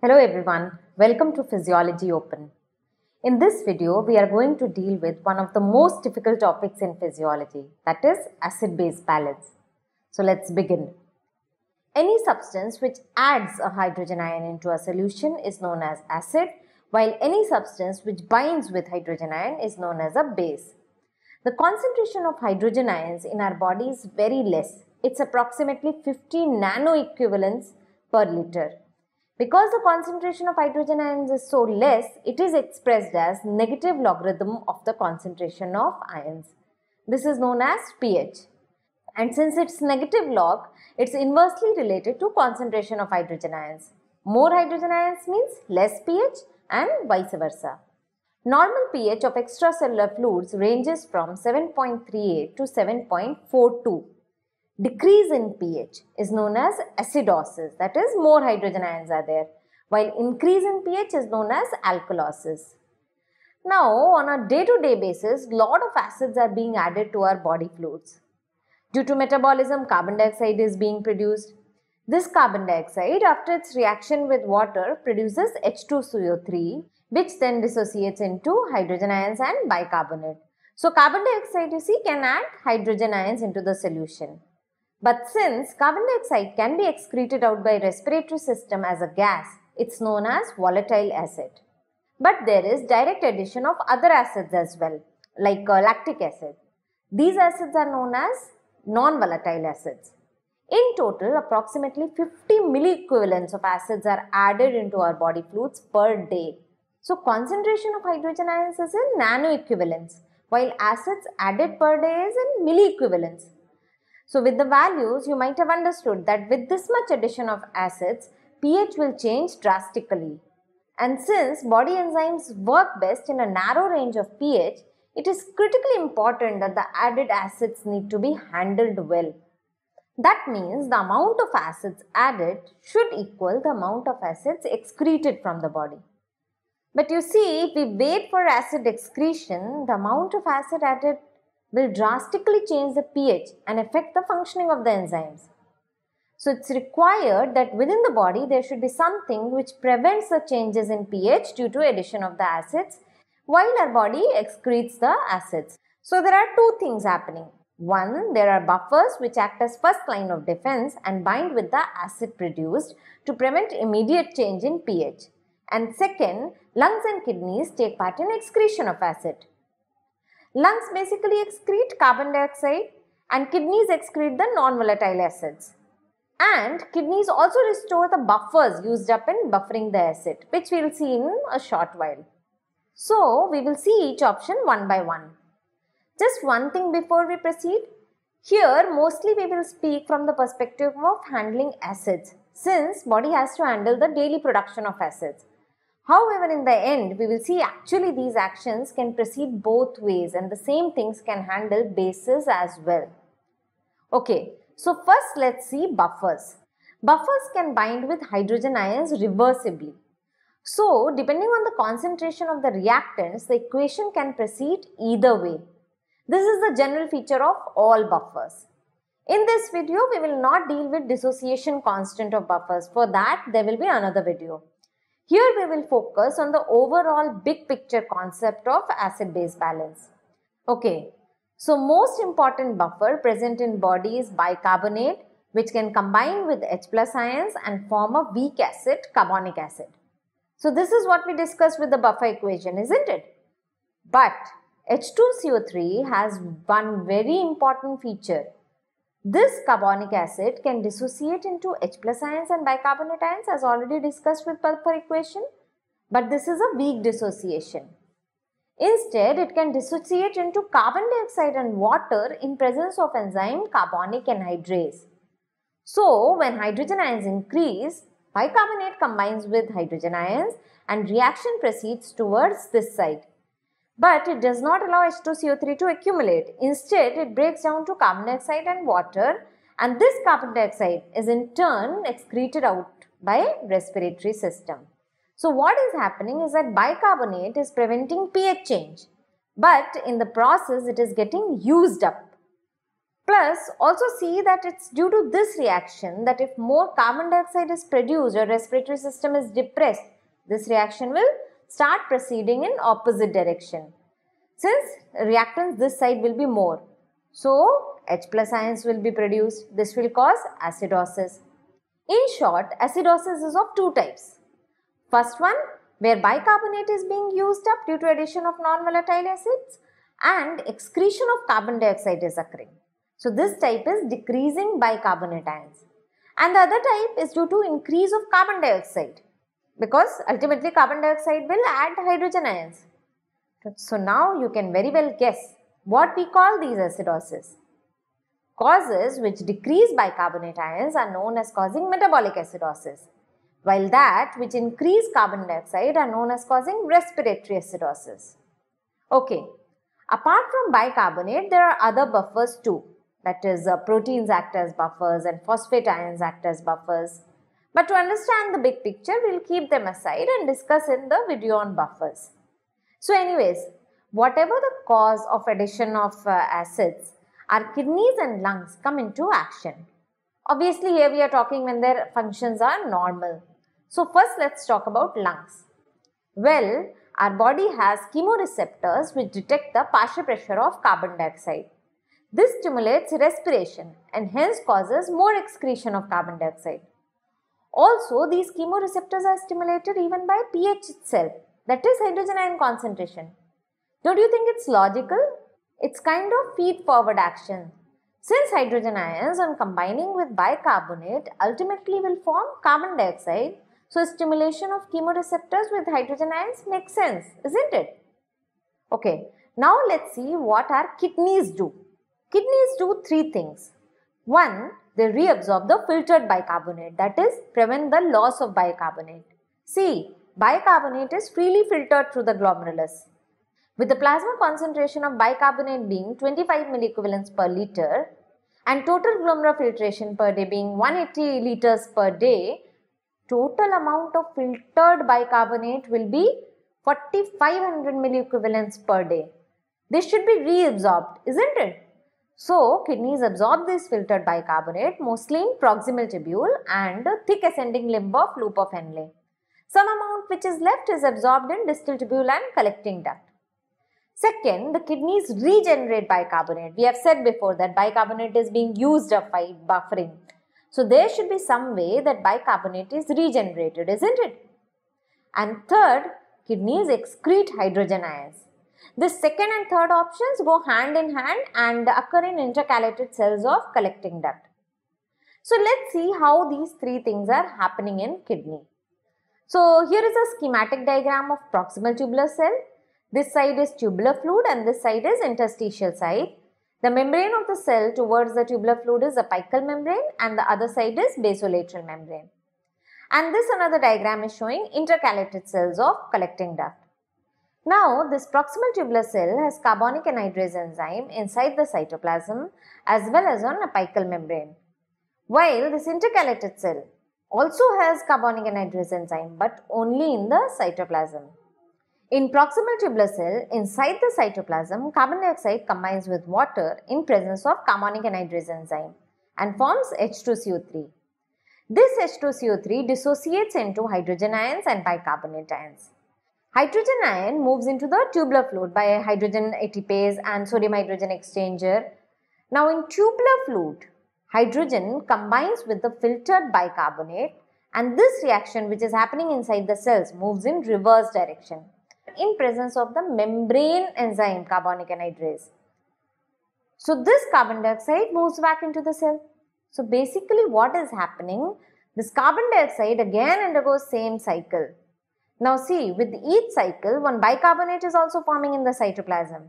Hello everyone, welcome to Physiology Open. In this video, we are going to deal with one of the most difficult topics in physiology, that is acid-base balance. So let's begin. Any substance which adds a hydrogen ion into a solution is known as acid, while any substance which binds with hydrogen ion is known as a base. The concentration of hydrogen ions in our body is very less. It's approximately 50 nano equivalents per liter because the concentration of hydrogen ions is so less, it is expressed as negative logarithm of the concentration of ions. This is known as pH. And since it's negative log, it's inversely related to concentration of hydrogen ions. More hydrogen ions means less pH and vice versa. Normal pH of extracellular fluids ranges from 7.38 to 7.42 decrease in pH is known as acidosis, that is, more hydrogen ions are there, while increase in pH is known as alkalosis. Now, on a day-to-day -day basis, lot of acids are being added to our body fluids. Due to metabolism, carbon dioxide is being produced. This carbon dioxide, after its reaction with water, produces H2CO3, which then dissociates into hydrogen ions and bicarbonate. So carbon dioxide you see can add hydrogen ions into the solution. But since carbon dioxide can be excreted out by respiratory system as a gas, it's known as volatile acid. But there is direct addition of other acids as well, like uh, lactic acid. These acids are known as non-volatile acids. In total, approximately 50 milliequivalents of acids are added into our body fluids per day. So concentration of hydrogen ions is in nanoequivalents, while acids added per day is in milliequivalents. So with the values, you might have understood that with this much addition of acids, pH will change drastically. And since body enzymes work best in a narrow range of pH, it is critically important that the added acids need to be handled well. That means the amount of acids added should equal the amount of acids excreted from the body. But you see, if we wait for acid excretion, the amount of acid added will drastically change the pH and affect the functioning of the enzymes. So it's required that within the body there should be something which prevents the changes in pH due to addition of the acids while our body excretes the acids. So there are two things happening. One, there are buffers which act as first line of defense and bind with the acid produced to prevent immediate change in pH. And second, lungs and kidneys take part in excretion of acid. Lungs basically excrete carbon dioxide and kidneys excrete the non-volatile acids. And kidneys also restore the buffers used up in buffering the acid, which we will see in a short while. So, we will see each option one by one. Just one thing before we proceed. Here, mostly we will speak from the perspective of handling acids, since body has to handle the daily production of acids. However, in the end, we will see actually these actions can proceed both ways and the same things can handle bases as well. Okay, so first let's see buffers. Buffers can bind with hydrogen ions reversibly. So, depending on the concentration of the reactants, the equation can proceed either way. This is the general feature of all buffers. In this video, we will not deal with dissociation constant of buffers. For that, there will be another video. Here we will focus on the overall big picture concept of acid base balance. Okay, so most important buffer present in body is bicarbonate which can combine with H plus ions and form a weak acid carbonic acid. So this is what we discussed with the buffer equation isn't it? But H2CO3 has one very important feature this carbonic acid can dissociate into H plus ions and bicarbonate ions as already discussed with Pulper equation, but this is a weak dissociation. Instead, it can dissociate into carbon dioxide and water in presence of enzyme carbonic anhydrase. So, when hydrogen ions increase, bicarbonate combines with hydrogen ions and reaction proceeds towards this side but it does not allow H2CO3 to accumulate. Instead, it breaks down to carbon dioxide and water and this carbon dioxide is in turn excreted out by respiratory system. So what is happening is that bicarbonate is preventing pH change but in the process it is getting used up. Plus also see that it's due to this reaction that if more carbon dioxide is produced or respiratory system is depressed, this reaction will start proceeding in opposite direction. Since reactants this side will be more, so H plus ions will be produced. This will cause acidosis. In short, acidosis is of two types. First one, where bicarbonate is being used up due to addition of non-volatile acids and excretion of carbon dioxide is occurring. So this type is decreasing bicarbonate ions. And the other type is due to increase of carbon dioxide because ultimately carbon dioxide will add hydrogen ions. So now you can very well guess what we call these acidosis. Causes which decrease bicarbonate ions are known as causing metabolic acidosis, while that which increase carbon dioxide are known as causing respiratory acidosis. Okay, apart from bicarbonate, there are other buffers too, that is, uh, proteins act as buffers and phosphate ions act as buffers. But to understand the big picture, we'll keep them aside and discuss in the video on buffers. So anyways, whatever the cause of addition of uh, acids, our kidneys and lungs come into action. Obviously, here we are talking when their functions are normal. So first, let's talk about lungs. Well, our body has chemoreceptors which detect the partial pressure of carbon dioxide. This stimulates respiration and hence causes more excretion of carbon dioxide. Also, these chemoreceptors are stimulated even by pH itself, that is hydrogen ion concentration. Don't you think it's logical? It's kind of feed forward action. Since hydrogen ions on combining with bicarbonate ultimately will form carbon dioxide, so stimulation of chemoreceptors with hydrogen ions makes sense, isn't it? Okay, now let's see what our kidneys do. Kidneys do three things. One, they reabsorb the filtered bicarbonate, that is, prevent the loss of bicarbonate. See, bicarbonate is freely filtered through the glomerulus. With the plasma concentration of bicarbonate being 25 milliequivalents per liter and total glomerular filtration per day being 180 liters per day, total amount of filtered bicarbonate will be 4500 milliequivalents per day. This should be reabsorbed, isn't it? So, kidneys absorb this filtered bicarbonate mostly in proximal tubule and thick ascending limb of loop of Henle. Some amount which is left is absorbed in distal tubule and collecting duct. Second, the kidneys regenerate bicarbonate. We have said before that bicarbonate is being used up by buffering. So, there should be some way that bicarbonate is regenerated, isn't it? And third, kidneys excrete hydrogen ions. The second and third options go hand in hand and occur in intercalated cells of collecting duct. So let's see how these three things are happening in kidney. So here is a schematic diagram of proximal tubular cell. This side is tubular fluid and this side is interstitial side. The membrane of the cell towards the tubular fluid is apical membrane and the other side is basolateral membrane. And this another diagram is showing intercalated cells of collecting duct. Now, this proximal tubular cell has carbonic anhydrase enzyme inside the cytoplasm as well as on apical membrane. While this intercalated cell also has carbonic anhydrase enzyme but only in the cytoplasm. In proximal tubular cell, inside the cytoplasm, carbon dioxide combines with water in presence of carbonic anhydrase enzyme and forms H2CO3. This H2CO3 dissociates into hydrogen ions and bicarbonate ions. Hydrogen ion moves into the tubular fluid by a hydrogen ATPase and sodium hydrogen exchanger. Now in tubular fluid, hydrogen combines with the filtered bicarbonate and this reaction which is happening inside the cells moves in reverse direction in presence of the membrane enzyme carbonic anhydrase. So this carbon dioxide moves back into the cell. So basically what is happening, this carbon dioxide again undergoes same cycle. Now see, with each cycle, one bicarbonate is also forming in the cytoplasm.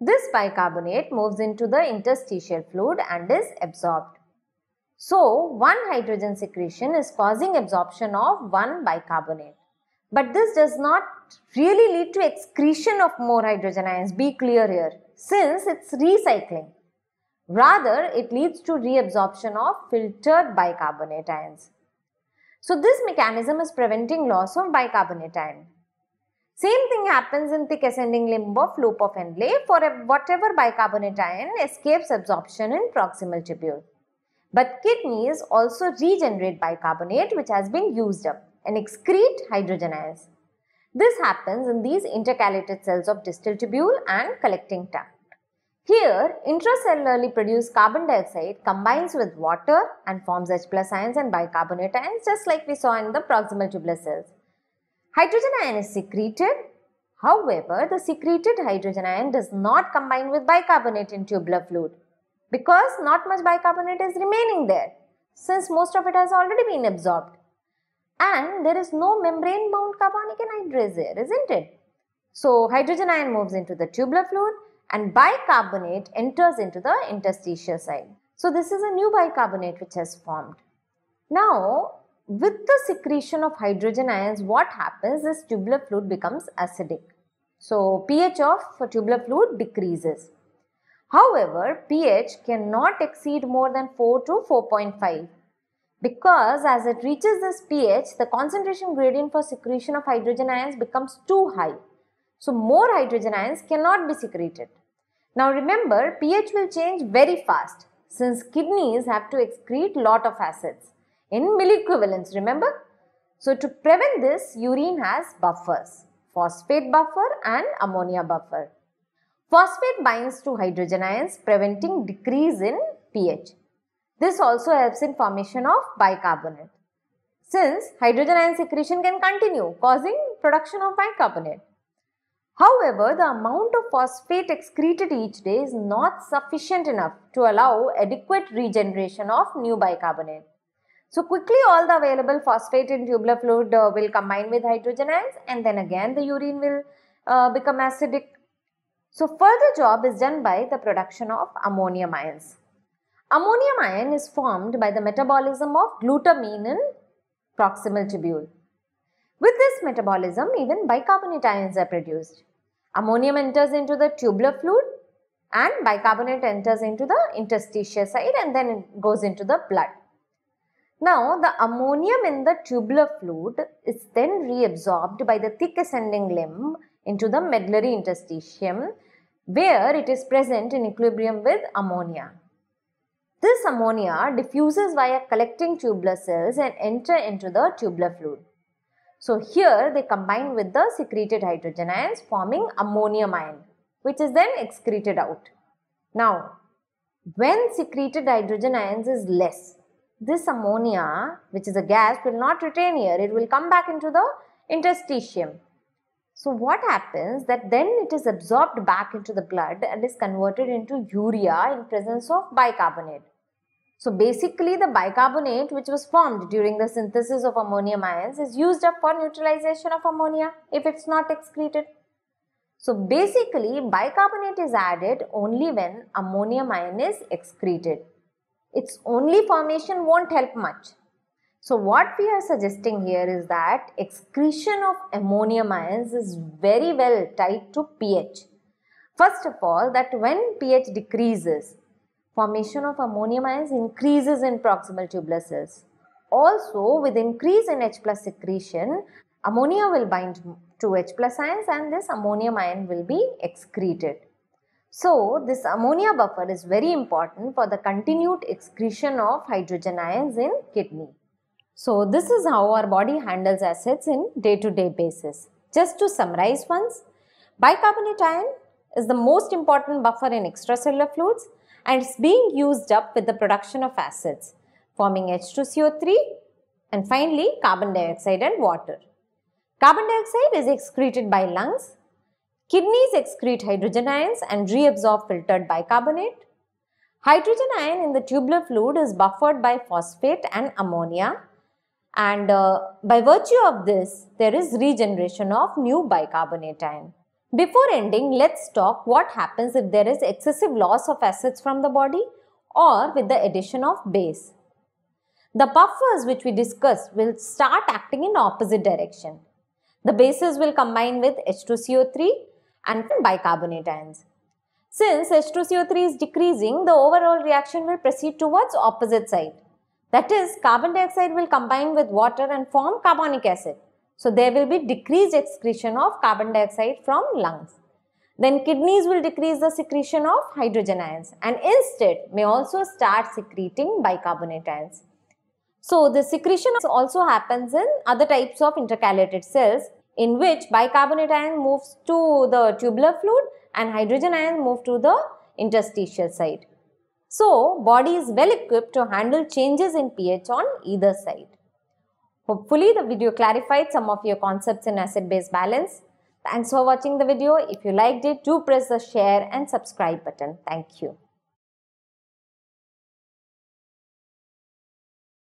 This bicarbonate moves into the interstitial fluid and is absorbed. So, one hydrogen secretion is causing absorption of one bicarbonate. But this does not really lead to excretion of more hydrogen ions, be clear here, since it's recycling. Rather, it leads to reabsorption of filtered bicarbonate ions. So this mechanism is preventing loss of bicarbonate ion. Same thing happens in thick ascending limb of loop of Henle for whatever bicarbonate ion escapes absorption in proximal tubule. But kidneys also regenerate bicarbonate which has been used up and excrete hydrogen ions. This happens in these intercalated cells of distal tubule and collecting tongue. Here, intracellularly produced carbon dioxide combines with water and forms H plus ions and bicarbonate ions just like we saw in the proximal tubular cells. Hydrogen ion is secreted. However, the secreted hydrogen ion does not combine with bicarbonate in tubular fluid because not much bicarbonate is remaining there since most of it has already been absorbed. And there is no membrane bound carbonic anhydrase there, isn't it? So, hydrogen ion moves into the tubular fluid and bicarbonate enters into the interstitial side. So this is a new bicarbonate which has formed. Now with the secretion of hydrogen ions what happens this tubular fluid becomes acidic. So pH of tubular fluid decreases. However pH cannot exceed more than 4 to 4.5 because as it reaches this pH the concentration gradient for secretion of hydrogen ions becomes too high. So more hydrogen ions cannot be secreted. Now remember, pH will change very fast since kidneys have to excrete lot of acids in milliequivalents, remember? So to prevent this, urine has buffers, phosphate buffer and ammonia buffer. Phosphate binds to hydrogen ions preventing decrease in pH. This also helps in formation of bicarbonate. Since hydrogen ion secretion can continue causing production of bicarbonate. However, the amount of phosphate excreted each day is not sufficient enough to allow adequate regeneration of new bicarbonate. So quickly all the available phosphate in tubular fluid uh, will combine with hydrogen ions and then again the urine will uh, become acidic. So further job is done by the production of ammonium ions. Ammonium ion is formed by the metabolism of glutamine in proximal tubule. With this metabolism, even bicarbonate ions are produced. Ammonium enters into the tubular fluid and bicarbonate enters into the interstitial side and then it goes into the blood. Now, the ammonium in the tubular fluid is then reabsorbed by the thick ascending limb into the medullary interstitium where it is present in equilibrium with ammonia. This ammonia diffuses via collecting tubular cells and enter into the tubular fluid. So here they combine with the secreted hydrogen ions forming ammonium ion which is then excreted out. Now when secreted hydrogen ions is less this ammonia which is a gas will not retain here it will come back into the interstitium. So what happens that then it is absorbed back into the blood and is converted into urea in presence of bicarbonate. So basically the bicarbonate which was formed during the synthesis of ammonium ions is used up for neutralization of ammonia if it's not excreted. So basically bicarbonate is added only when ammonium ion is excreted. Its only formation won't help much. So what we are suggesting here is that excretion of ammonium ions is very well tied to pH. First of all that when pH decreases Formation of ammonium ions increases in proximal tubules. Also, with increase in H plus secretion, ammonia will bind to H plus ions and this ammonium ion will be excreted. So, this ammonia buffer is very important for the continued excretion of hydrogen ions in kidney. So, this is how our body handles acids in day-to-day -day basis. Just to summarize once, bicarbonate ion is the most important buffer in extracellular fluids and it's being used up with the production of acids, forming H2CO3 and finally carbon dioxide and water. Carbon dioxide is excreted by lungs. Kidneys excrete hydrogen ions and reabsorb filtered bicarbonate. Hydrogen ion in the tubular fluid is buffered by phosphate and ammonia and uh, by virtue of this there is regeneration of new bicarbonate ion. Before ending, let's talk what happens if there is excessive loss of acids from the body or with the addition of base. The buffers which we discussed will start acting in opposite direction. The bases will combine with H2CO3 and bicarbonate ions. Since H2CO3 is decreasing, the overall reaction will proceed towards opposite side. That is, carbon dioxide will combine with water and form carbonic acid. So there will be decreased excretion of carbon dioxide from lungs. Then kidneys will decrease the secretion of hydrogen ions and instead may also start secreting bicarbonate ions. So the secretion also happens in other types of intercalated cells in which bicarbonate ion moves to the tubular fluid and hydrogen ion move to the interstitial side. So body is well equipped to handle changes in pH on either side. Hopefully the video clarified some of your concepts in asset-based balance. Thanks for watching the video. If you liked it, do press the share and subscribe button. Thank you.